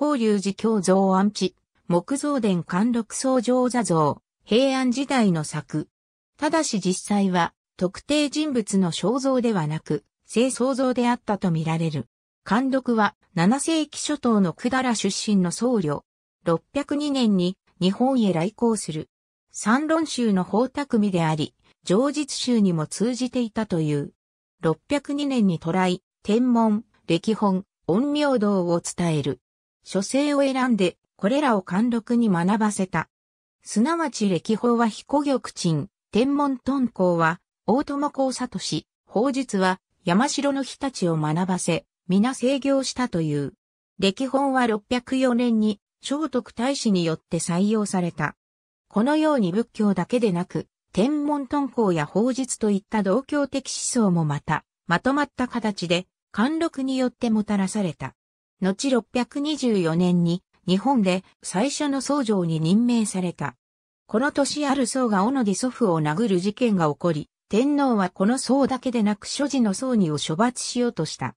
法隆寺教像安置、木造殿貫禄僧上座像、平安時代の作。ただし実際は、特定人物の肖像ではなく、正創像であったとみられる。貫禄は、7世紀初頭の百済出身の僧侶。602年に日本へ来航する。三論宗の法匠であり、上述宗にも通じていたという。602年に渡来、天文、歴本、陰陽道を伝える。書生を選んで、これらを貫禄に学ばせた。すなわち歴法は彦玉鎮、天文遁校は、大友公里氏、法術は、山城の日たちを学ばせ、皆制御したという。歴本は604年に、聖徳太子によって採用された。このように仏教だけでなく、天文遁校や法術といった同教的思想もまた、まとまった形で、貫禄によってもたらされた。後624年に日本で最初の僧正に任命された。この年ある僧が小野で祖父を殴る事件が起こり、天皇はこの僧だけでなく所持の僧にを処罰しようとした。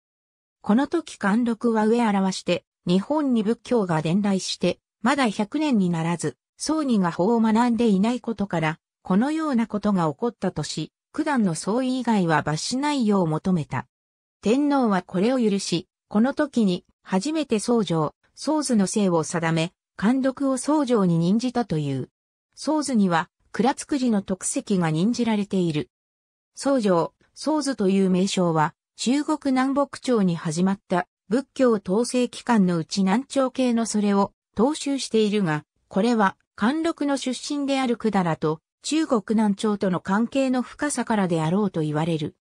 この時貫禄は上表して、日本に仏教が伝来して、まだ100年にならず、僧人が法を学んでいないことから、このようなことが起こったとし、九段の僧以外は罰しないよう求めた。天皇はこれを許し、この時に初めて僧正、僧図の姓を定め、監督を僧正に任じたという。僧図には、倉くじの特席が任じられている。僧正、僧図という名称は、中国南北朝に始まった仏教統制機関のうち南朝系のそれを踏襲しているが、これは貫禄の出身である百済と中国南朝との関係の深さからであろうと言われる。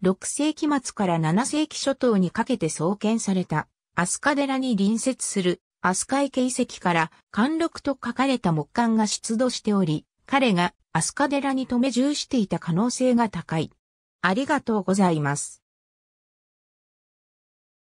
6世紀末から7世紀初頭にかけて創建された、アカデ寺に隣接する、アカイ池遺跡から、貫禄と書かれた木簡が出土しており、彼がアカデ寺に留め住していた可能性が高い。ありがとうございます。